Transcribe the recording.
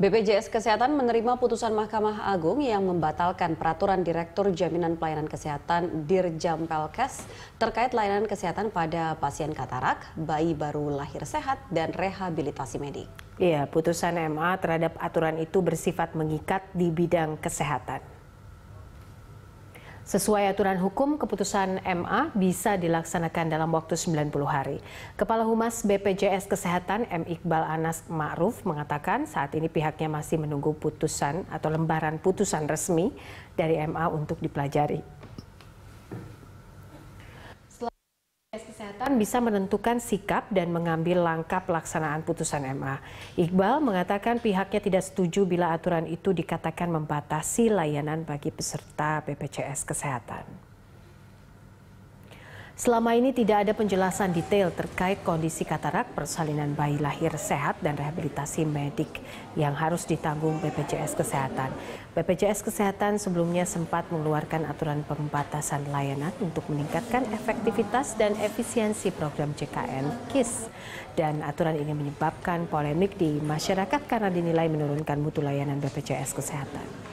BPJS Kesehatan menerima putusan Mahkamah Agung yang membatalkan peraturan Direktur Jaminan Pelayanan Kesehatan Dirjam Pelkes terkait layanan kesehatan pada pasien katarak, bayi baru lahir sehat, dan rehabilitasi medik. Iya, putusan MA terhadap aturan itu bersifat mengikat di bidang kesehatan. Sesuai aturan hukum, keputusan MA bisa dilaksanakan dalam waktu 90 hari. Kepala Humas BPJS Kesehatan M. Iqbal Anas Ma'ruf mengatakan saat ini pihaknya masih menunggu putusan atau lembaran putusan resmi dari MA untuk dipelajari. Kesehatan bisa menentukan sikap dan mengambil langkah pelaksanaan putusan MA. Iqbal mengatakan pihaknya tidak setuju bila aturan itu dikatakan membatasi layanan bagi peserta BPJS Kesehatan. Selama ini tidak ada penjelasan detail terkait kondisi katarak, persalinan bayi lahir sehat, dan rehabilitasi medik yang harus ditanggung BPJS Kesehatan. BPJS Kesehatan sebelumnya sempat mengeluarkan aturan pembatasan layanan untuk meningkatkan efektivitas dan efisiensi program JKN KIS. Dan aturan ini menyebabkan polemik di masyarakat karena dinilai menurunkan mutu layanan BPJS Kesehatan.